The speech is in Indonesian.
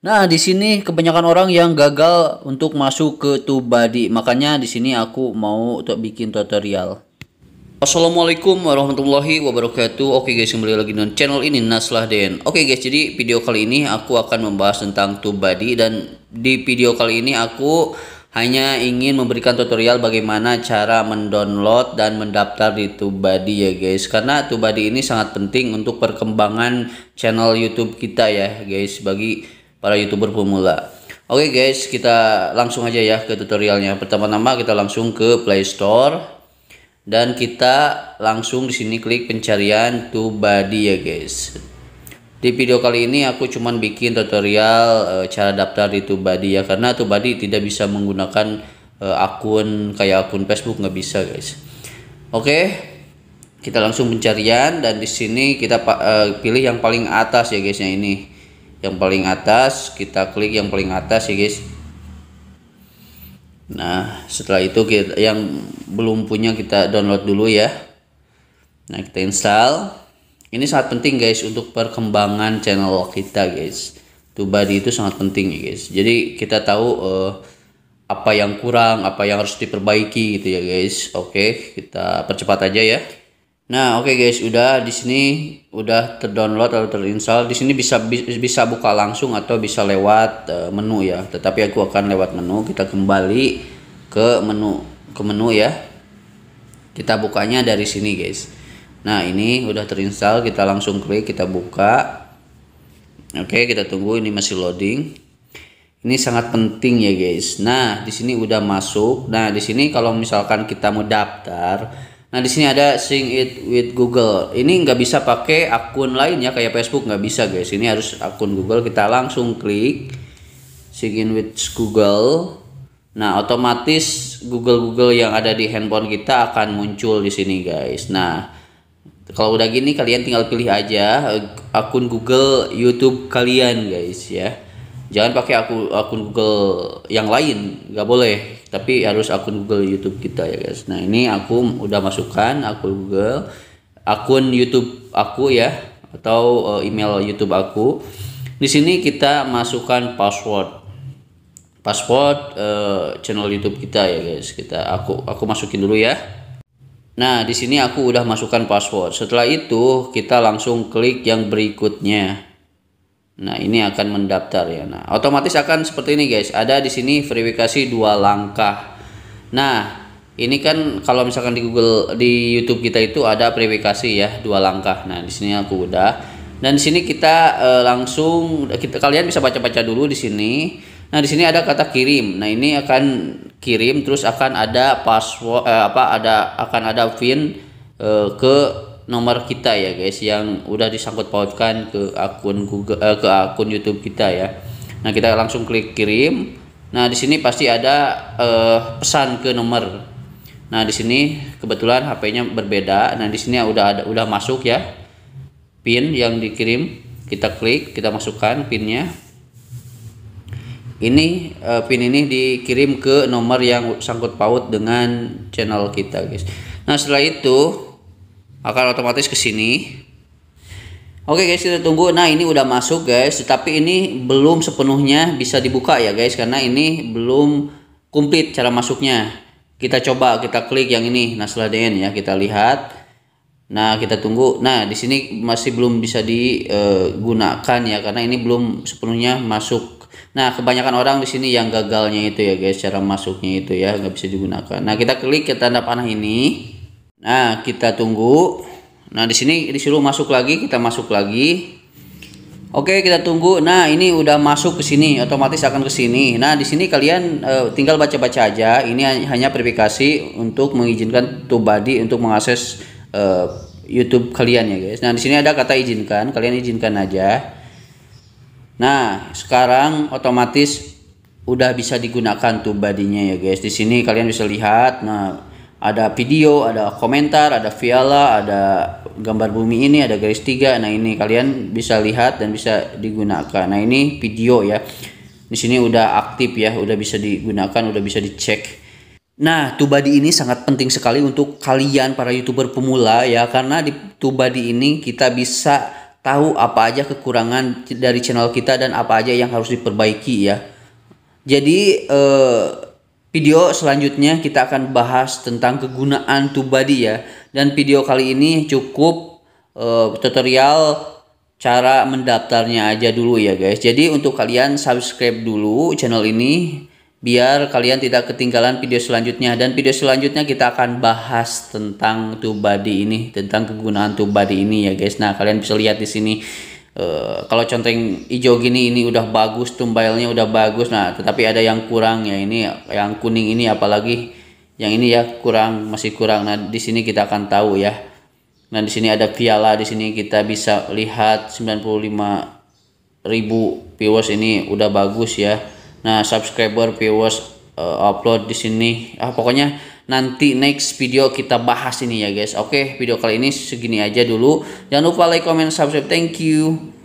Nah, di sini kebanyakan orang yang gagal untuk masuk ke tubadi. Makanya di sini aku mau untuk bikin tutorial. Assalamualaikum warahmatullahi wabarakatuh. Oke guys, kembali lagi dengan channel ini Naslah Den. Oke guys, jadi video kali ini aku akan membahas tentang tubadi dan di video kali ini aku hanya ingin memberikan tutorial bagaimana cara mendownload dan mendaftar di Tubadi ya guys karena Tubadi ini sangat penting untuk perkembangan channel YouTube kita ya guys bagi para youtuber pemula. Oke okay guys, kita langsung aja ya ke tutorialnya. Pertama-tama kita langsung ke Play Store dan kita langsung di sini klik pencarian Tubadi ya guys. Di video kali ini aku cuman bikin tutorial e, cara daftar di Tubadi ya karena Tubadi tidak bisa menggunakan e, akun kayak akun Facebook nggak bisa guys. Oke. Okay. Kita langsung pencarian dan di sini kita e, pilih yang paling atas ya guysnya ini yang paling atas kita klik yang paling atas ya guys nah setelah itu kita yang belum punya kita download dulu ya nah kita install ini sangat penting guys untuk perkembangan channel kita guys tubadi itu sangat penting ya guys jadi kita tahu uh, apa yang kurang apa yang harus diperbaiki gitu ya guys oke kita percepat aja ya Nah, oke okay guys, udah di sini udah terdownload atau terinstall. Di sini bisa bisa buka langsung atau bisa lewat eh, menu ya. Tetapi aku akan lewat menu. Kita kembali ke menu ke menu ya. Kita bukanya dari sini, guys. Nah, ini udah terinstall, kita langsung klik, kita buka. Oke, okay, kita tunggu ini masih loading. Ini sangat penting ya, guys. Nah, di sini udah masuk. Nah, di sini kalau misalkan kita mau daftar Nah di sini ada Sing It with Google. Ini nggak bisa pakai akun lain ya kayak Facebook nggak bisa guys. Ini harus akun Google. Kita langsung klik Sing in with Google. Nah otomatis Google Google yang ada di handphone kita akan muncul di sini guys. Nah kalau udah gini kalian tinggal pilih aja eh, akun Google YouTube kalian guys ya jangan pakai akun akun Google yang lain nggak boleh tapi harus akun Google YouTube kita ya guys nah ini aku udah masukkan akun Google akun YouTube aku ya atau eh, email YouTube aku di sini kita masukkan password password uh, channel YouTube kita ya guys kita aku aku masukin dulu ya nah di sini aku udah masukkan password setelah itu kita langsung klik yang berikutnya Nah, ini akan mendaftar ya. Nah, otomatis akan seperti ini guys. Ada di sini verifikasi dua langkah. Nah, ini kan kalau misalkan di Google di YouTube kita itu ada verifikasi ya dua langkah. Nah, di sini aku udah. Dan di sini kita e, langsung kita kalian bisa baca-baca dulu di sini. Nah, di sini ada kata kirim. Nah, ini akan kirim terus akan ada password eh, apa ada akan ada pin eh, ke nomor kita ya guys yang udah disangkut pautkan ke akun Google eh, ke akun YouTube kita ya. Nah kita langsung klik kirim. Nah di sini pasti ada eh, pesan ke nomor. Nah di sini kebetulan HP-nya berbeda. Nah di sini udah ada udah masuk ya pin yang dikirim. Kita klik kita masukkan pinnya ini eh, pin ini dikirim ke nomor yang sangkut paut dengan channel kita guys nah setelah itu akan otomatis ke sini Oke guys kita tunggu nah ini udah masuk guys tetapi ini belum sepenuhnya bisa dibuka ya guys karena ini belum komplit cara masuknya kita coba kita klik yang ini nah DN ya kita lihat nah kita tunggu nah di sini masih belum bisa digunakan ya karena ini belum sepenuhnya masuk nah kebanyakan orang di sini yang gagalnya itu ya guys cara masuknya itu ya nggak bisa digunakan nah kita klik ke tanda panah ini Nah, kita tunggu. Nah, di sini disuruh masuk lagi, kita masuk lagi. Oke, kita tunggu. Nah, ini udah masuk ke sini, otomatis akan ke sini. Nah, di sini kalian e, tinggal baca-baca aja. Ini hanya verifikasi untuk mengizinkan Tubadi untuk mengakses e, YouTube kalian ya, guys. Nah, di sini ada kata izinkan, kalian izinkan aja. Nah, sekarang otomatis udah bisa digunakan tubadinya ya guys. Di sini kalian bisa lihat. Nah, ada video, ada komentar, ada viala, ada gambar bumi ini, ada garis tiga. Nah ini kalian bisa lihat dan bisa digunakan. Nah ini video ya. Di sini udah aktif ya, udah bisa digunakan, udah bisa dicek. Nah, Tubadi ini sangat penting sekali untuk kalian para youtuber pemula ya, karena di Tubadi ini kita bisa tahu apa aja kekurangan dari channel kita dan apa aja yang harus diperbaiki ya. Jadi eh, Video selanjutnya kita akan bahas tentang kegunaan tubadi ya. Dan video kali ini cukup uh, tutorial cara mendaftarnya aja dulu ya guys. Jadi untuk kalian subscribe dulu channel ini biar kalian tidak ketinggalan video selanjutnya dan video selanjutnya kita akan bahas tentang tubadi ini tentang kegunaan tubadi ini ya guys. Nah, kalian bisa lihat di sini Eh, kalau conteng hijau gini ini udah bagus tumbailnya udah bagus nah tetapi ada yang kurang ya ini yang kuning ini apalagi yang ini ya kurang masih kurang nah di sini kita akan tahu ya nah di sini ada piala di sini kita bisa lihat 95 ribu viewers ini udah bagus ya nah subscriber viewers uh, upload di sini. Ah pokoknya nanti next video kita bahas ini ya guys. Oke, okay, video kali ini segini aja dulu. Jangan lupa like, comment, subscribe. Thank you.